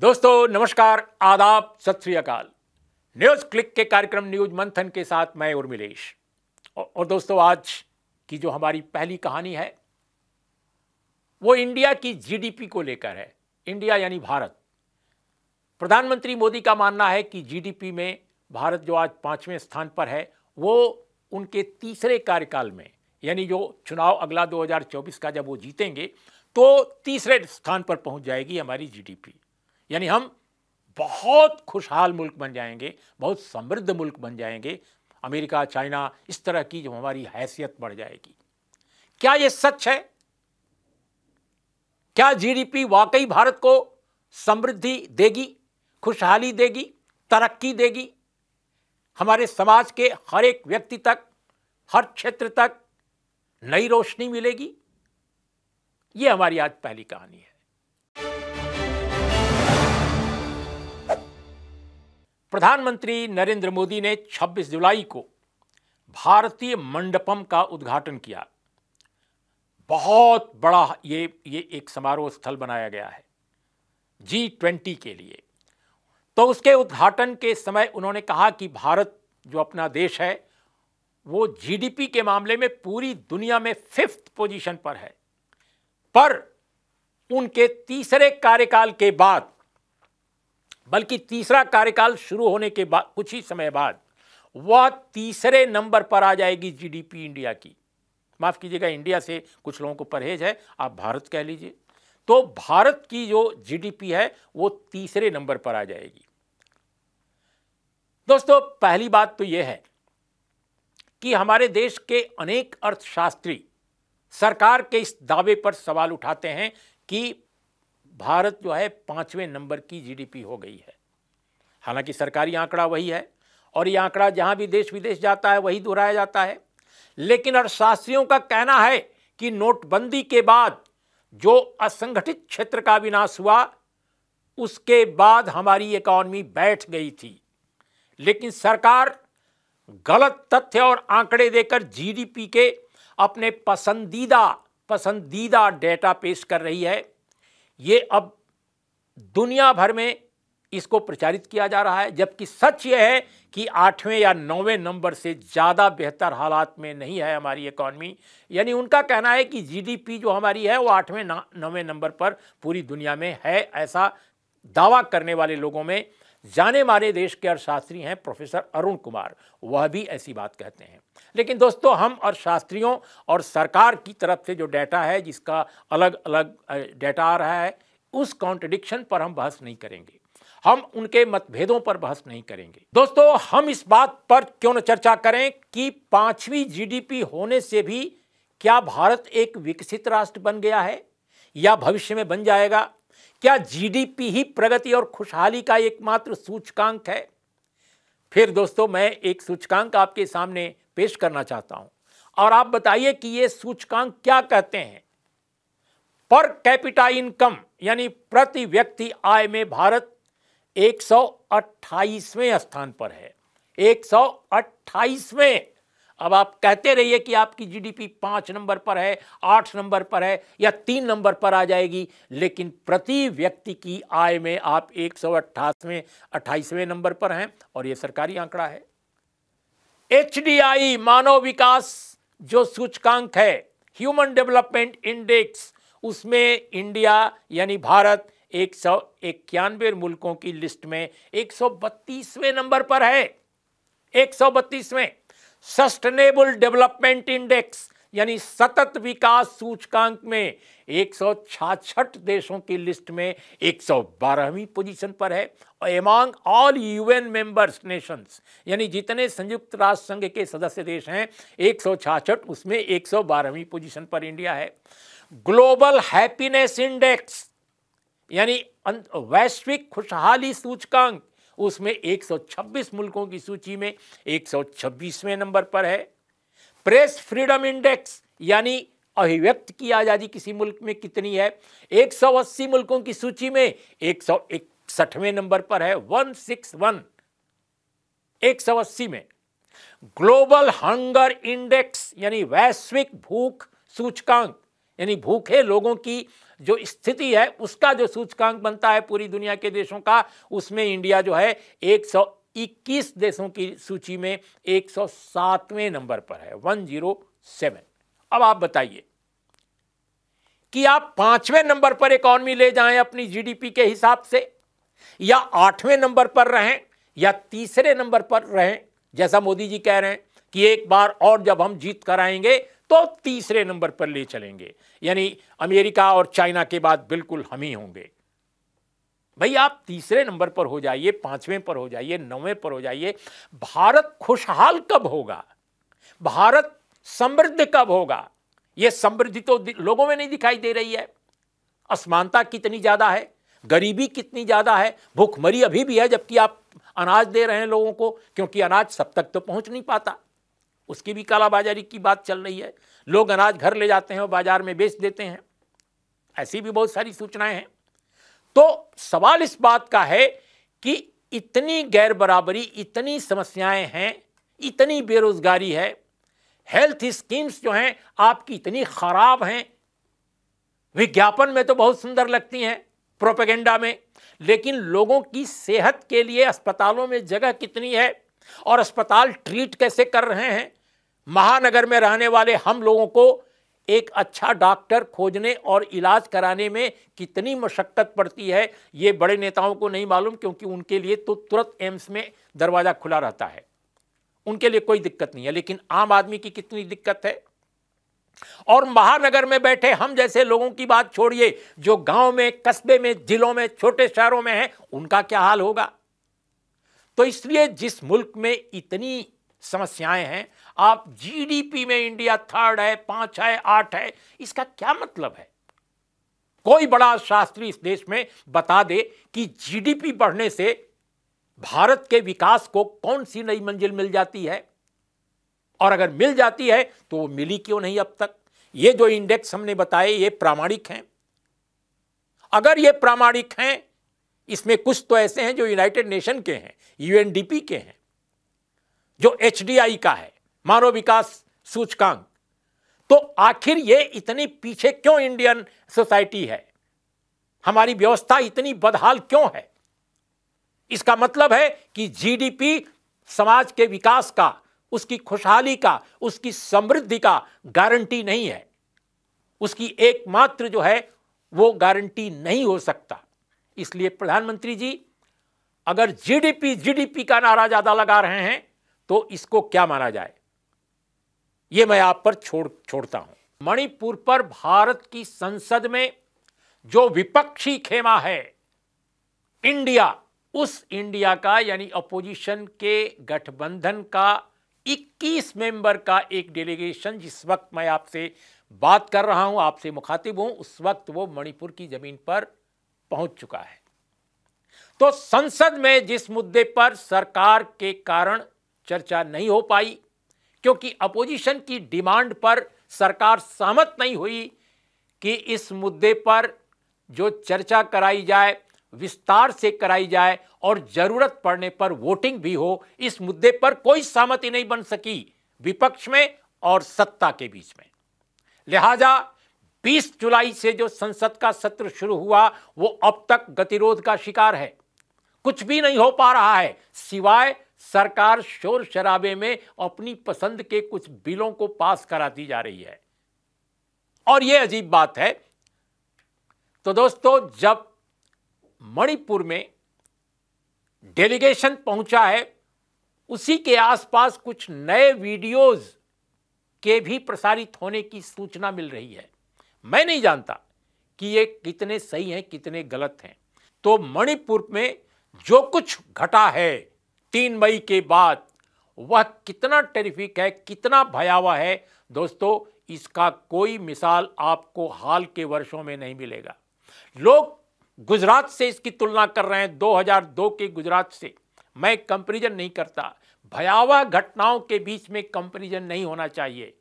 दोस्तों नमस्कार आदाब सत श्रीकाल न्यूज क्लिक के कार्यक्रम न्यूज मंथन के साथ मैं उर्मिलेश और दोस्तों आज की जो हमारी पहली कहानी है वो इंडिया की जीडीपी को लेकर है इंडिया यानी भारत प्रधानमंत्री मोदी का मानना है कि जीडीपी में भारत जो आज पांचवें स्थान पर है वो उनके तीसरे कार्यकाल में यानी जो चुनाव अगला 2024 का जब वो जीतेंगे तो तीसरे स्थान पर पहुंच जाएगी हमारी जीडीपी यानी हम बहुत खुशहाल मुल्क बन जाएंगे बहुत समृद्ध मुल्क बन जाएंगे अमेरिका चाइना इस तरह की जो हमारी हैसियत बढ़ जाएगी क्या यह सच है क्या जीडीपी वाकई भारत को समृद्धि देगी खुशहाली देगी तरक्की देगी हमारे समाज के हर एक व्यक्ति तक हर क्षेत्र तक नई रोशनी मिलेगी ये हमारी आज पहली कहानी है प्रधानमंत्री नरेंद्र मोदी ने 26 जुलाई को भारतीय मंडपम का उद्घाटन किया बहुत बड़ा ये ये एक समारोह स्थल बनाया गया है जी ट्वेंटी के लिए तो उसके उद्घाटन के समय उन्होंने कहा कि भारत जो अपना देश है वो जीडीपी के मामले में पूरी दुनिया में फिफ्थ पोजीशन पर है पर उनके तीसरे कार्यकाल के बाद बल्कि तीसरा कार्यकाल शुरू होने के बाद कुछ ही समय बाद वह तीसरे नंबर पर आ जाएगी जीडीपी इंडिया की माफ़ कीजिएगा इंडिया से कुछ लोगों को परहेज है आप भारत कह लीजिए तो भारत की जो जीडीपी है वो तीसरे नंबर पर आ जाएगी दोस्तों पहली बात तो यह है कि हमारे देश के अनेक अर्थशास्त्री सरकार के इस दावे पर सवाल उठाते हैं कि भारत जो है पाँचवें नंबर की जीडीपी हो गई है हालांकि सरकारी आंकड़ा वही है और ये आंकड़ा जहां भी देश विदेश जाता है वही दोहराया जाता है लेकिन अर्थशास्त्रियों का कहना है कि नोटबंदी के बाद जो असंगठित क्षेत्र का विनाश हुआ उसके बाद हमारी इकॉनमी बैठ गई थी लेकिन सरकार गलत तथ्य और आंकड़े देकर जीडीपी के अपने पसंदीदा पसंदीदा डेटा पेश कर रही है ये अब दुनिया भर में इसको प्रचारित किया जा रहा है जबकि सच यह है कि आठवें या नौवें नंबर से ज़्यादा बेहतर हालात में नहीं है हमारी इकॉनमी यानी उनका कहना है कि जीडीपी जो हमारी है वो आठवें नौवें नंबर पर पूरी दुनिया में है ऐसा दावा करने वाले लोगों में जाने माने देश के अर्थशास्त्री हैं प्रोफेसर अरुण कुमार वह भी ऐसी बात कहते हैं लेकिन दोस्तों हम और शास्त्रियों और सरकार की तरफ से जो डाटा है जिसका अलग अलग डाटा आ रहा है उस कॉन्ट्रडिक्शन पर हम बहस नहीं करेंगे हम उनके मतभेदों पर बहस नहीं करेंगे दोस्तों हम इस बात पर क्यों न चर्चा करें कि पांचवी जीडीपी होने से भी क्या भारत एक विकसित राष्ट्र बन गया है या भविष्य में बन जाएगा क्या जीडीपी ही प्रगति और खुशहाली का एकमात्र सूचकांक है फिर दोस्तों मैं एक सूचकांक आपके सामने पेश करना चाहता हूं और आप बताइए कि ये सूचकांक क्या कहते हैं पर कैपिटा इनकम यानी प्रति व्यक्ति आय में भारत 128वें स्थान पर है 128वें अब आप कहते रहिए कि आपकी जीडीपी पांच नंबर पर है आठ नंबर पर है या तीन नंबर पर आ जाएगी लेकिन प्रति व्यक्ति की आय में आप एक सौ अट्ठाईसवें नंबर पर हैं और यह सरकारी आंकड़ा है एच मानव विकास जो सूचकांक है ह्यूमन डेवलपमेंट इंडेक्स उसमें इंडिया यानी भारत एक सौ इक्यानवे मुल्कों की लिस्ट में एक सौ बत्तीसवें नंबर पर है एक सौ बत्तीसवें सस्टेनेबल डेवलपमेंट इंडेक्स यानी सतत विकास सूचकांक में एक देशों की लिस्ट में 112वीं पोजीशन पर है और among all UN members nations यानी जितने संयुक्त राष्ट्र संघ के सदस्य देश हैं एक उसमें 112वीं पोजीशन पर इंडिया है ग्लोबल हैप्पीनेस इंडेक्स यानी अं-, वैश्विक खुशहाली सूचकांक उसमें 126 मुल्कों की सूची में 126वें नंबर पर है प्रेस फ्रीडम इंडेक्स यानी अभिव्यक्त की आज़ादी किसी मुल्क में कितनी है 180 मुल्कों की सूची में एक सौ इकसठवें नंबर पर है 161 180 में ग्लोबल हंगर इंडेक्स यानी वैश्विक भूख सूचकांक यानी भूखे लोगों की जो स्थिति है उसका जो सूचकांक बनता है पूरी दुनिया के देशों का उसमें इंडिया जो है एक सौ इक्कीस देशों की सूची में सातवें नंबर पर है 107 अब आप बताइए कि आप पांचवें नंबर पर इकॉनमी ले जाएं अपनी जीडीपी के हिसाब से या आठवें नंबर पर रहें या तीसरे नंबर पर रहें जैसा मोदी जी कह रहे हैं कि एक बार और जब हम जीत कर आएंगे तो तीसरे नंबर पर ले चलेंगे यानी अमेरिका और चाइना के बाद बिल्कुल हम ही होंगे भाई आप तीसरे नंबर पर हो जाइए पांचवें पर हो जाइए नौवें पर हो जाइए भारत खुशहाल कब होगा भारत समृद्ध कब होगा ये समृद्धि तो लोगों में नहीं दिखाई दे रही है असमानता कितनी ज़्यादा है गरीबी कितनी ज़्यादा है भूखमरी अभी भी है जबकि आप अनाज दे रहे हैं लोगों को क्योंकि अनाज सब तक तो पहुंच नहीं पाता उसकी भी कालाबाजारी की बात चल रही है लोग अनाज घर ले जाते हैं और बाजार में बेच देते हैं ऐसी भी बहुत सारी सूचनाएं हैं तो सवाल इस बात का है कि इतनी गैर बराबरी इतनी समस्याएं हैं इतनी बेरोजगारी है हेल्थ स्कीम्स जो हैं आपकी इतनी खराब हैं विज्ञापन में तो बहुत सुंदर लगती हैं प्रोपेगेंडा में लेकिन लोगों की सेहत के लिए अस्पतालों में जगह कितनी है और अस्पताल ट्रीट कैसे कर रहे हैं महानगर में रहने वाले हम लोगों को एक अच्छा डॉक्टर खोजने और इलाज कराने में कितनी मशक्क़त पड़ती है ये बड़े नेताओं को नहीं मालूम क्योंकि उनके लिए तो तुरंत एम्स में दरवाज़ा खुला रहता है उनके लिए कोई दिक्कत नहीं है लेकिन आम आदमी की कितनी दिक्कत है और महानगर में बैठे हम जैसे लोगों की बात छोड़िए जो गांव में कस्बे में जिलों में छोटे शहरों में हैं उनका क्या हाल होगा तो इसलिए जिस मुल्क में इतनी समस्याएं हैं आप जीडीपी में इंडिया थर्ड है पांच है आठ है इसका क्या मतलब है कोई बड़ा शास्त्री इस देश में बता दे कि जीडीपी बढ़ने से भारत के विकास को कौन सी नई मंजिल मिल जाती है और अगर मिल जाती है तो वो मिली क्यों नहीं अब तक ये जो इंडेक्स हमने बताए ये प्रामाणिक हैं अगर ये प्रामाणिक हैं इसमें कुछ तो ऐसे हैं जो यूनाइटेड नेशन के हैं यूएनडीपी के हैं जो एचडीआई का है मानव विकास सूचकांक तो आखिर ये इतनी पीछे क्यों इंडियन सोसाइटी है हमारी व्यवस्था इतनी बदहाल क्यों है इसका मतलब है कि जीडीपी समाज के विकास का उसकी खुशहाली का उसकी समृद्धि का गारंटी नहीं है उसकी एकमात्र जो है वो गारंटी नहीं हो सकता इसलिए प्रधानमंत्री जी अगर जीडीपी जीडीपी का नारा ज़्यादा लगा रहे हैं तो इसको क्या माना जाए ये मैं आप पर छोड़ छोड़ता हूं मणिपुर पर भारत की संसद में जो विपक्षी खेमा है इंडिया उस इंडिया का यानी अपोजिशन के गठबंधन का 21 मेंबर का एक डेलीगेशन जिस वक्त मैं आपसे बात कर रहा हूं आपसे मुखातिब हूं उस वक्त वो मणिपुर की जमीन पर पहुंच चुका है तो संसद में जिस मुद्दे पर सरकार के कारण चर्चा नहीं हो पाई क्योंकि अपोजिशन की डिमांड पर सरकार सहमत नहीं हुई कि इस मुद्दे पर जो चर्चा कराई जाए विस्तार से कराई जाए और जरूरत पड़ने पर वोटिंग भी हो इस मुद्दे पर कोई सहमति नहीं बन सकी विपक्ष में और सत्ता के बीच में लिहाजा 20 जुलाई से जो संसद का सत्र शुरू हुआ वो अब तक गतिरोध का शिकार है कुछ भी नहीं हो पा रहा है सिवाय सरकार शोर शराबे में अपनी पसंद के कुछ बिलों को पास कराती जा रही है और यह अजीब बात है तो दोस्तों जब मणिपुर में डेलीगेशन पहुंचा है उसी के आसपास कुछ नए वीडियोस के भी प्रसारित होने की सूचना मिल रही है मैं नहीं जानता कि ये कितने सही हैं कितने गलत हैं तो मणिपुर में जो कुछ घटा है तीन मई के बाद वह कितना टेरिफिक है कितना भयावह है दोस्तों इसका कोई मिसाल आपको हाल के वर्षों में नहीं मिलेगा लोग गुजरात से इसकी तुलना कर रहे हैं 2002 के गुजरात से मैं कंपेरिजन नहीं करता भयावह घटनाओं के बीच में कंपेरिजन नहीं होना चाहिए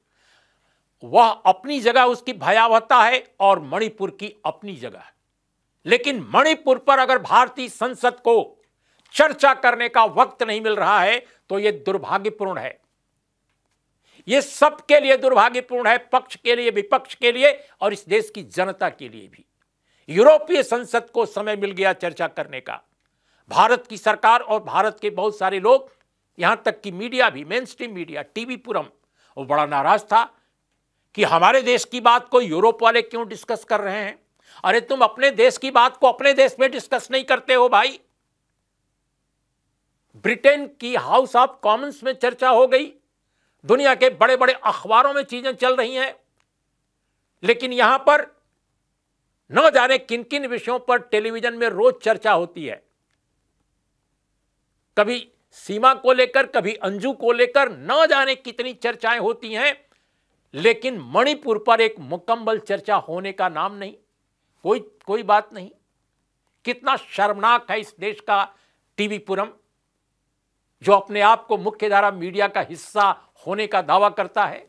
वह अपनी जगह उसकी भयावहता है और मणिपुर की अपनी जगह लेकिन मणिपुर पर अगर भारतीय संसद को चर्चा करने का वक्त नहीं मिल रहा है तो यह दुर्भाग्यपूर्ण है यह सबके लिए दुर्भाग्यपूर्ण है पक्ष के लिए विपक्ष के लिए और इस देश की जनता के लिए भी यूरोपीय संसद को समय मिल गया चर्चा करने का भारत की सरकार और भारत के बहुत सारे लोग यहां तक कि मीडिया भी मेन स्ट्रीम मीडिया टीवी पुरम वो बड़ा नाराज था कि हमारे देश की बात को यूरोप वाले क्यों डिस्कस कर रहे हैं अरे तुम अपने देश की बात को अपने देश में डिस्कस नहीं करते हो भाई ब्रिटेन की हाउस ऑफ कॉमंस में चर्चा हो गई दुनिया के बड़े बड़े अखबारों में चीजें चल रही हैं लेकिन यहां पर न जाने किन किन विषयों पर टेलीविजन में रोज चर्चा होती है कभी सीमा को लेकर कभी अंजू को लेकर न जाने कितनी चर्चाएं होती हैं लेकिन मणिपुर पर एक मुकम्मल चर्चा होने का नाम नहीं कोई कोई बात नहीं कितना शर्मनाक है इस देश का टीवीपुरम पुरम जो अपने आप को मुख्यधारा मीडिया का हिस्सा होने का दावा करता है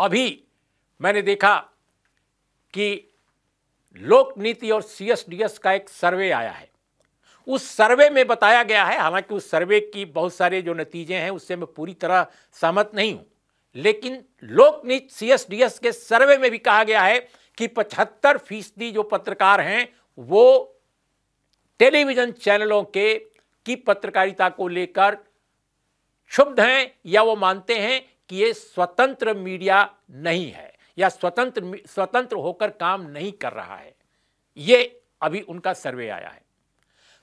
अभी मैंने देखा कि लोक नीति और सीएसडीएस का एक सर्वे आया है उस सर्वे में बताया गया है हालांकि उस सर्वे की बहुत सारे जो नतीजे हैं उससे मैं पूरी तरह सहमत नहीं हूं लेकिन लोकनीत सीएसडीएस के सर्वे में भी कहा गया है कि पचहत्तर फीसदी जो पत्रकार हैं वो टेलीविजन चैनलों के कि पत्रकारिता को लेकर क्षुब्ध हैं या वो मानते हैं कि ये स्वतंत्र मीडिया नहीं है या स्वतंत्र स्वतंत्र होकर काम नहीं कर रहा है ये अभी उनका सर्वे आया है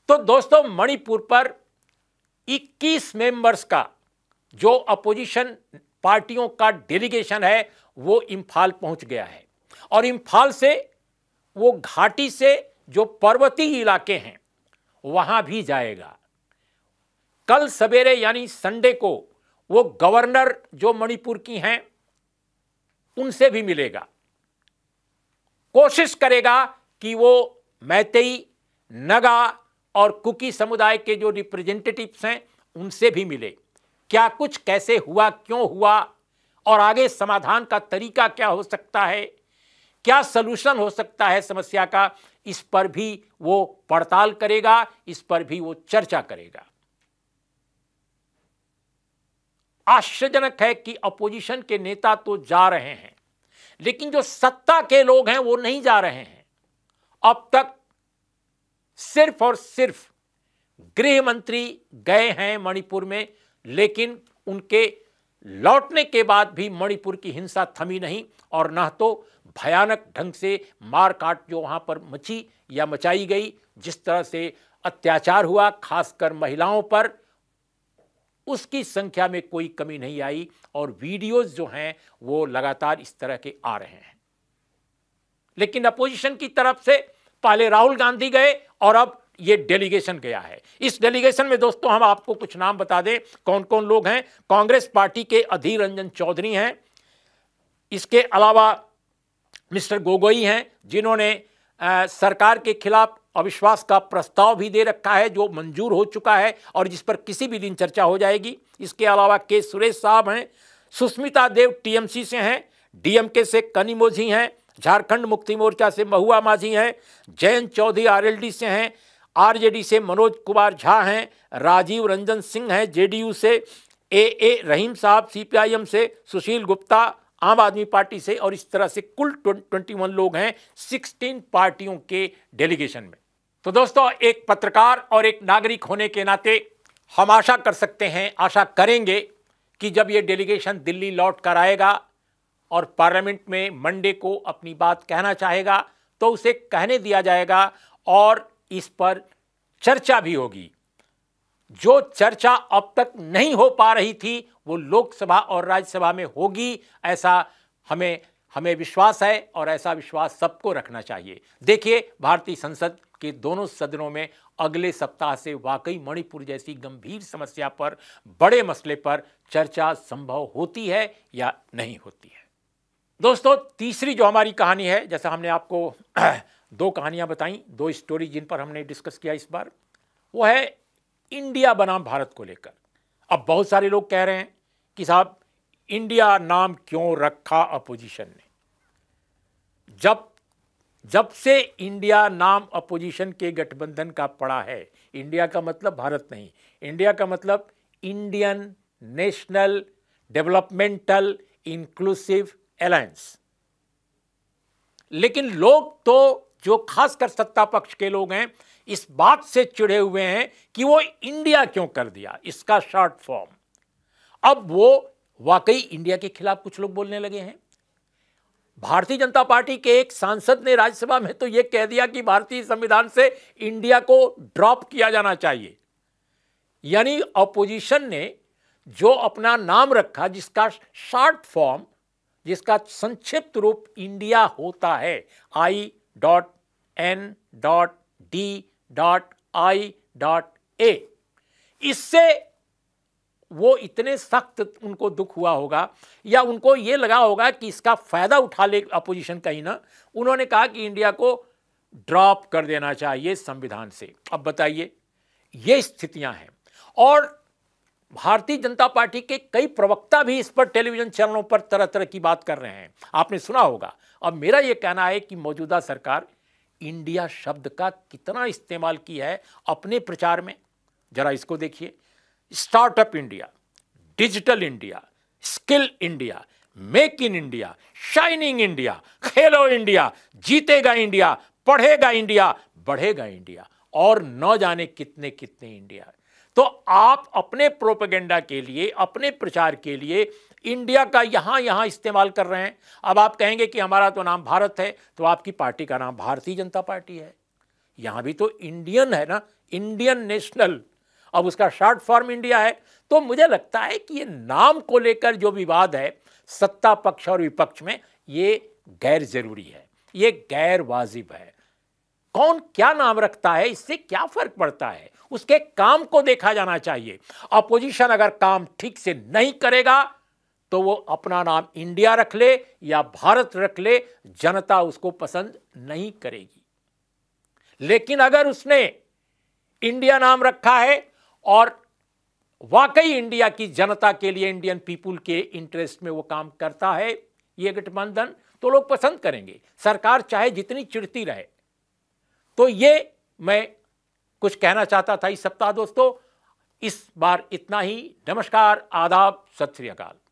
तो दोस्तों मणिपुर पर 21 मेंबर्स का जो अपोजिशन पार्टियों का डेलीगेशन है वो इम्फाल पहुंच गया है और इम्फाल से वो घाटी से जो पर्वतीय इलाके हैं वहां भी जाएगा कल सवेरे यानी संडे को वो गवर्नर जो मणिपुर की हैं उनसे भी मिलेगा कोशिश करेगा कि वो मैतई नगा और कुकी समुदाय के जो रिप्रेजेंटेटिव्स हैं उनसे भी मिले क्या कुछ कैसे हुआ क्यों हुआ और आगे समाधान का तरीका क्या हो सकता है क्या सलूशन हो सकता है समस्या का इस पर भी वो पड़ताल करेगा इस पर भी वो चर्चा करेगा आश्चर्यजनक है कि अपोजिशन के नेता तो जा रहे हैं लेकिन जो सत्ता के लोग हैं वो नहीं जा रहे हैं अब तक सिर्फ और सिर्फ गृह मंत्री गए हैं मणिपुर में लेकिन उनके लौटने के बाद भी मणिपुर की हिंसा थमी नहीं और न तो भयानक ढंग से मारकाट जो वहां पर मची या मचाई गई जिस तरह से अत्याचार हुआ खासकर महिलाओं पर उसकी संख्या में कोई कमी नहीं आई और वीडियोस जो हैं वो लगातार इस तरह के आ रहे हैं लेकिन अपोजिशन की तरफ से पहले राहुल गांधी गए और अब ये डेलीगेशन गया है इस डेलीगेशन में दोस्तों हम आपको कुछ नाम बता दें कौन कौन लोग हैं कांग्रेस पार्टी के अधीर रंजन चौधरी हैं इसके अलावा मिस्टर गोगोई हैं जिन्होंने सरकार के खिलाफ अविश्वास का प्रस्ताव भी दे रखा है जो मंजूर हो चुका है और जिस पर किसी भी दिन चर्चा हो जाएगी इसके अलावा के सुरेश साहब हैं सुष्मिता देव टीएमसी से हैं डीएमके से मोझी हैं झारखंड मुक्ति मोर्चा से महुआ माझी हैं जयंत चौधरी आरएलडी से हैं आरजेडी से मनोज कुमार झा हैं राजीव रंजन सिंह हैं जेडीयू से ए ए रहीम साहब सीपीआईएम से सुशील गुप्ता आम आदमी पार्टी से और इस तरह से कुल ट्वेंटी वन लोग हैं सिक्सटीन पार्टियों के डेलीगेशन में तो दोस्तों एक पत्रकार और एक नागरिक होने के नाते हम आशा कर सकते हैं आशा करेंगे कि जब ये डेलीगेशन दिल्ली लौट कर आएगा और पार्लियामेंट में मंडे को अपनी बात कहना चाहेगा तो उसे कहने दिया जाएगा और इस पर चर्चा भी होगी जो चर्चा अब तक नहीं हो पा रही थी वो लोकसभा और राज्यसभा में होगी ऐसा हमें हमें विश्वास है और ऐसा विश्वास सबको रखना चाहिए देखिए भारतीय संसद के दोनों सदनों में अगले सप्ताह से वाकई मणिपुर जैसी गंभीर समस्या पर बड़े मसले पर चर्चा संभव होती है या नहीं होती है दोस्तों तीसरी जो हमारी कहानी है जैसा हमने आपको दो कहानियां बताई दो स्टोरी जिन पर हमने डिस्कस किया इस बार वो है इंडिया बनाम भारत को लेकर अब बहुत सारे लोग कह रहे हैं कि साहब इंडिया नाम क्यों रखा अपोजिशन ने जब जब से इंडिया नाम अपोजिशन के गठबंधन का पड़ा है इंडिया का मतलब भारत नहीं इंडिया का मतलब Indian national developmental inclusive alliance लेकिन लोग तो जो खासकर सत्ता पक्ष के लोग हैं इस बात से चिढ़े हुए हैं कि वो इंडिया क्यों कर दिया इसका शॉर्ट फॉर्म अब वो वाकई इंडिया के खिलाफ कुछ लोग बोलने लगे हैं भारतीय जनता पार्टी के एक सांसद ने राज्यसभा में तो यह कह दिया कि भारतीय संविधान से इंडिया को ड्रॉप किया जाना चाहिए यानी अपोजिशन ने जो अपना नाम रखा जिसका शॉर्ट फॉर्म जिसका संक्षिप्त रूप इंडिया होता है I dot N dot D dot I dot A इससे वो इतने सख्त उनको दुख हुआ होगा या उनको ये लगा होगा कि इसका फ़ायदा उठा ले अपोजिशन कहीं ना उन्होंने कहा कि इंडिया को ड्रॉप कर देना चाहिए संविधान से अब बताइए ये स्थितियां हैं और भारतीय जनता पार्टी के कई प्रवक्ता भी इस पर टेलीविजन चैनलों पर तरह तरह की बात कर रहे हैं आपने सुना होगा अब मेरा ये कहना है कि मौजूदा सरकार इंडिया शब्द का कितना इस्तेमाल किया है अपने प्रचार में जरा इसको देखिए startup India digital India skill India make in India shining India खेलो इंडिया जीतेगा इंडिया पढ़ेगा इंडिया बढ़ेगा इंडिया और न जाने कितने कितने इंडिया तो आप अपने प्रोपेगेंडा के लिए अपने प्रचार के लिए इंडिया का यहां यहां इस्तेमाल कर रहे हैं अब आप कहेंगे कि हमारा तो नाम भारत है तो आपकी पार्टी का नाम भारतीय जनता पार्टी है यहां भी तो इंडियन है ना इंडियन नेशनल अब उसका शॉर्ट फॉर्म इंडिया है तो मुझे लगता है कि ये नाम को लेकर जो विवाद है सत्ता पक्ष और विपक्ष में ये गैर ज़रूरी है ये गैर वाजिब है कौन क्या नाम रखता है इससे क्या फर्क पड़ता है उसके काम को देखा जाना चाहिए अपोजिशन अगर काम ठीक से नहीं करेगा तो वो अपना नाम इंडिया रख ले या भारत रख ले जनता उसको पसंद नहीं करेगी लेकिन अगर उसने इंडिया नाम रखा है और वाकई इंडिया की जनता के लिए इंडियन पीपुल के इंटरेस्ट में वो काम करता है ये गठबंधन तो लोग पसंद करेंगे सरकार चाहे जितनी चिड़ती रहे तो ये मैं कुछ कहना चाहता था इस सप्ताह दोस्तों इस बार इतना ही नमस्कार आदाब सत श्रीकाल